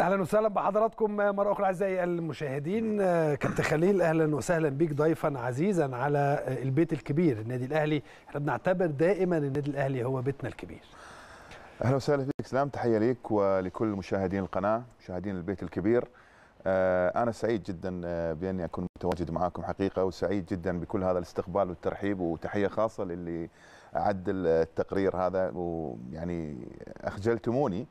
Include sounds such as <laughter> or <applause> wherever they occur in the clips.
اهلا وسهلا بحضراتكم مره اخرى اعزائي المشاهدين كابتن خليل اهلا وسهلا بيك ضيفا عزيزا على البيت الكبير النادي الاهلي احنا بنعتبر دائما النادي الاهلي هو بيتنا الكبير اهلا وسهلا فيك سلام تحيه ليك ولكل مشاهدين القناه مشاهدين البيت الكبير آه، أنا سعيد جدا آه، بأني أكون متواجد معاكم حقيقة وسعيد جدا بكل هذا الاستقبال والترحيب وتحية خاصة للي أعد التقرير هذا ويعني أخجلتموني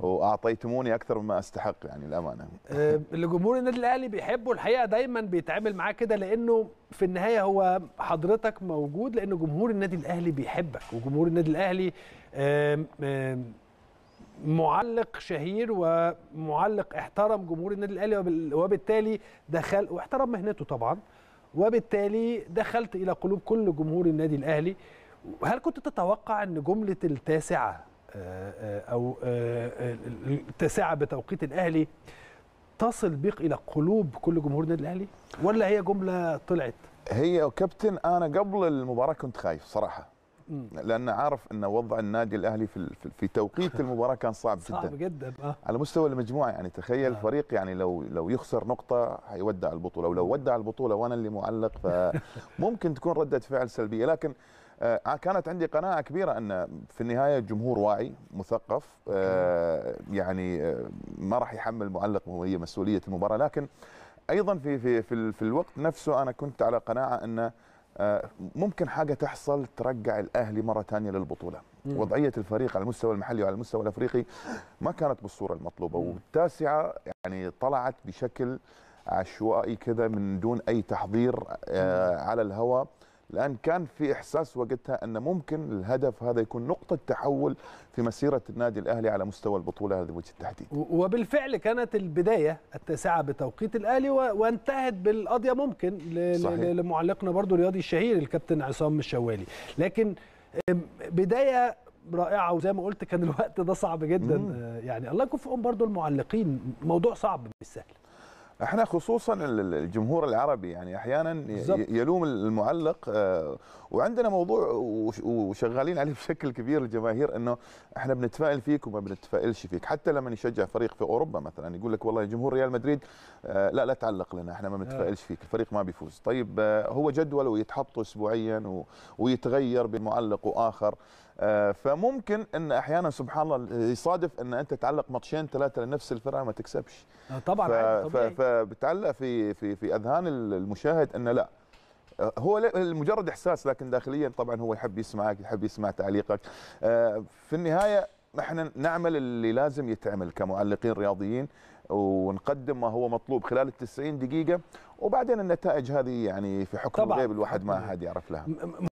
وأعطيتموني أكثر مما أستحق يعني الأمانة آه، الجمهور النادي الأهلي بيحبه الحقيقة دايما بيتعامل معاه كده لأنه في النهاية هو حضرتك موجود لأنه جمهور النادي الأهلي بيحبك وجمهور النادي الأهلي معلق شهير ومعلق احترم جمهور النادي الاهلي وبالتالي دخل واحترم مهنته طبعا وبالتالي دخلت الى قلوب كل جمهور النادي الاهلي هل كنت تتوقع ان جمله التاسعه آه، آه، او آه، التاسعه بتوقيت الاهلي تصل بيك الى قلوب كل جمهور النادي الاهلي ولا هي جمله طلعت هي كابتن انا قبل المباراه كنت خايف صراحه لان عارف ان وضع النادي الاهلي في في توقيت <laughs> المباراه كان صعب جدا صعب جدا آه. على مستوى المجموعه يعني تخيل آه. فريق يعني لو لو يخسر نقطه حيودع البطوله ولو ودع البطوله وانا اللي معلق فممكن <laughs> تكون رده فعل سلبيه لكن آه، كانت عندي قناعه كبيره ان في النهايه الجمهور واعي مثقف آه، يعني ما راح يحمل معلق وهي مسؤوليه المباراه لكن ايضا في في في, في الوقت نفسه انا كنت على قناعه ان آه، ممكن حاجه تحصل ترجع الاهلي مره ثانيه للبطوله مم. وضعيه الفريق على المستوى المحلي وعلى المستوى الافريقي ما كانت بالصوره المطلوبه مم. والتاسعه يعني طلعت بشكل عشوائي كذا من دون اي تحضير آه على الهواء لان كان في احساس وقتها ان ممكن الهدف هذا يكون نقطه تحول في مسيره النادي الاهلي على مستوى البطوله هذا بوجه التحديد. وبالفعل كانت البدايه التاسعه بتوقيت الاهلي وانتهت بالقضيه ممكن لمعلقنا برضو رياضي الشهير الكابتن عصام الشوالي، لكن بدايه رائعه وزي ما قلت كان الوقت ده صعب جدا مم. يعني الله يكون في عون برضو المعلقين موضوع صعب مش سهل. احنا خصوصا الجمهور العربي يعني احيانا بالزبط. يلوم المعلق آه، وعندنا موضوع وشغالين عليه <laughs> بشكل كبير الجماهير انه احنا بنتفائل فيك وما بنتفائلش فيك حتى لما يشجع فريق في اوروبا مثلا يقول لك والله جمهور ريال مدريد آه، لا لا تعلق لنا احنا ما بنتفائلش آه. فيك الفريق ما بيفوز طيب هو جدوله يتحط اسبوعيا ويتغير بمعلق واخر آه، فممكن ان احيانا سبحان الله يصادف ان انت تعلق ماتشين ثلاثه لنفس الفرقه ما تكسبش آه، طبعا طبيعي فبتعلق في في في اذهان المشاهد ان لا آه، هو مجرد احساس لكن داخليا طبعا هو يحب يسمعك يحب يسمع تعليقك في النهايه احنا نعمل اللي لازم يتعمل كمعلقين رياضيين ونقدم ما هو مطلوب خلال ال 90 دقيقه وبعدين النتائج هذه يعني في حكم الغيب الواحد ما حد يعرف لها